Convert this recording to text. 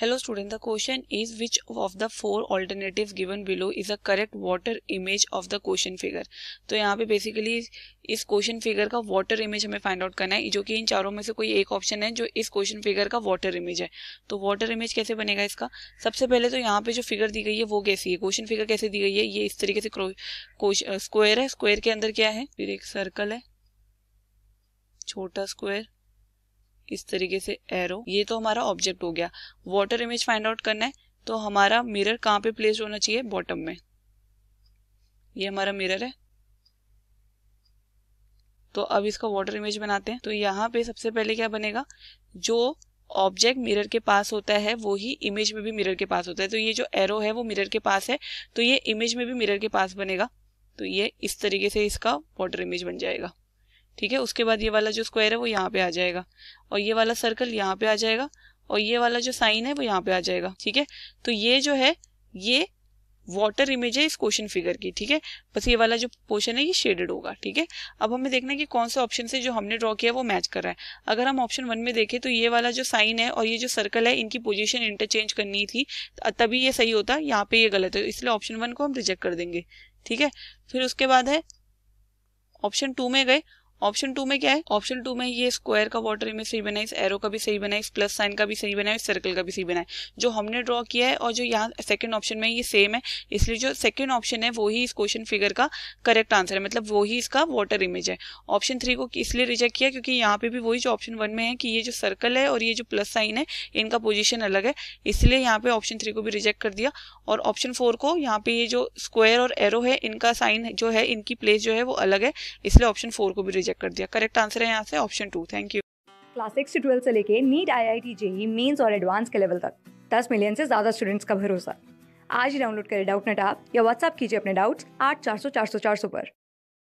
Hello student the question is which of the four alternative given below is a correct water image of the question figure. तो यहाँ पे basically इस question figure का water image हमें find out करना है जो कि इन चारों में से कोई एक ऑप्शन है जो इस क्वेश्चन फिगर का वाटर इमेज है तो वाटर इमेज कैसे बनेगा इसका सबसे पहले तो यहाँ पे जो फिगर दी गई है वो कैसी है क्वेश्चन फिगर कैसे दी गई है ये इस तरीके से स्क्वायर है स्क्वायर के अंदर क्या है फिर एक सर्कल है छोटा स्क्वायर इस तरीके से एरो ये तो हमारा ऑब्जेक्ट हो गया वाटर इमेज फाइंड आउट करना है तो हमारा मिरर कहाँ पे प्लेस होना चाहिए बॉटम में ये हमारा मिरर है तो अब इसका वाटर इमेज बनाते हैं तो यहाँ पे सबसे पहले क्या बनेगा जो ऑब्जेक्ट मिरर के पास होता है वो ही इमेज में भी मिरर के पास होता है तो ये जो एरो है वो मिरर के पास है तो ये इमेज में भी मिरर के पास बनेगा तो ये इस तरीके से इसका वाटर इमेज बन जाएगा ठीक है उसके बाद ये वाला जो स्क्वायर है वो यहाँ पे आ जाएगा और ये वाला सर्कल यहाँ पे आ जाएगा और ये वाला जो साइन है वो यहाँ पे आ जाएगा ठीक है तो ये जो है ये वाटर इमेज है इस क्वेश्चन फिगर की ठीक है बस ये वाला जो पोर्शन है ये शेडेड होगा ठीक है अब हमें देखना है कि कौन सा ऑप्शन से जो हमने ड्रॉ किया वो मैच कर रहा है अगर हम ऑप्शन वन में देखें तो ये वाला जो साइन है और ये जो सर्कल है इनकी पोजीशन इंटरचेंज करनी थी तभी ये सही होता यहाँ पे ये गलत है इसलिए ऑप्शन वन को हम रिजेक्ट कर देंगे ठीक है फिर उसके बाद है ऑप्शन टू में गए ऑप्शन टू में क्या है ऑप्शन टू में ये स्क्वायर का वाटर इमेज सही बना है एरो का भी सही बना है इस प्लस साइन का भी सही बनाए सर्कल का भी सही बना जो हमने ड्रॉ किया है और जो यहाँ सेकंड ऑप्शन में ये सेम है इसलिए जो सेकंड ऑप्शन है वो ही इस क्वेश्चन फिगर का करेक्ट आंसर है मतलब वही इसका वाटर इमेज है ऑप्शन थ्री को इसलिए रिजेक्ट किया क्योंकि यहाँ पे भी वही जो ऑप्शन वन में है कि ये जो सर्कल है और ये जो प्लस साइन है इनका पोजिशन अलग है इसलिए यहाँ पे ऑप्शन थ्री को भी रिजेक्ट कर दिया और ऑप्शन फोर को यहाँ पे ये जो स्क्वायर और एरो है इनका साइन जो है इनकी प्लेस जो है वो अलग है इसलिए ऑप्शन फोर को भी रिजेक्ट रिजेक्ट कर दिया करेक्ट आंसर है यहाँ से option two thank you class six से ट्वेल्थ से लेके NEET I I T JEE Mains और एडवांस के लेवल तक दस मिलियन से ज्यादा स्टूडेंट्स का भरोसा आज ही डाउनलोड करें डाउट नेट आप या व्हाट्सअप कीजिए अपने डाउट्स आठ चार सौ चार सौ चार सौ पर